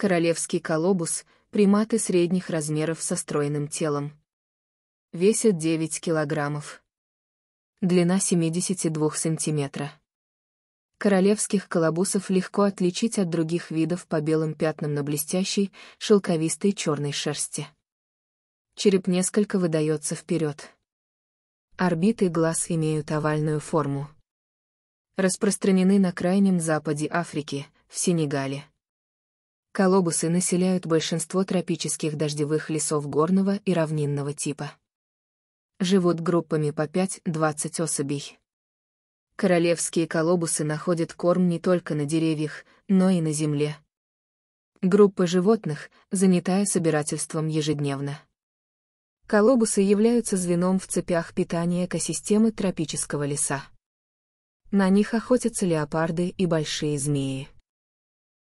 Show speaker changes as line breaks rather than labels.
королевский колобус, приматы средних размеров со стройным телом. Весят 9 килограммов. Длина 72 сантиметра. Королевских колобусов легко отличить от других видов по белым пятнам на блестящей, шелковистой черной шерсти. Череп несколько выдается вперед. Орбиты глаз имеют овальную форму. Распространены на Крайнем Западе Африки, в Сенегале. Колобусы населяют большинство тропических дождевых лесов горного и равнинного типа. Живут группами по 5-20 особей. Королевские колобусы находят корм не только на деревьях, но и на земле. Группа животных, занятая собирательством ежедневно. Колобусы являются звеном в цепях питания экосистемы тропического леса. На них охотятся леопарды и большие змеи.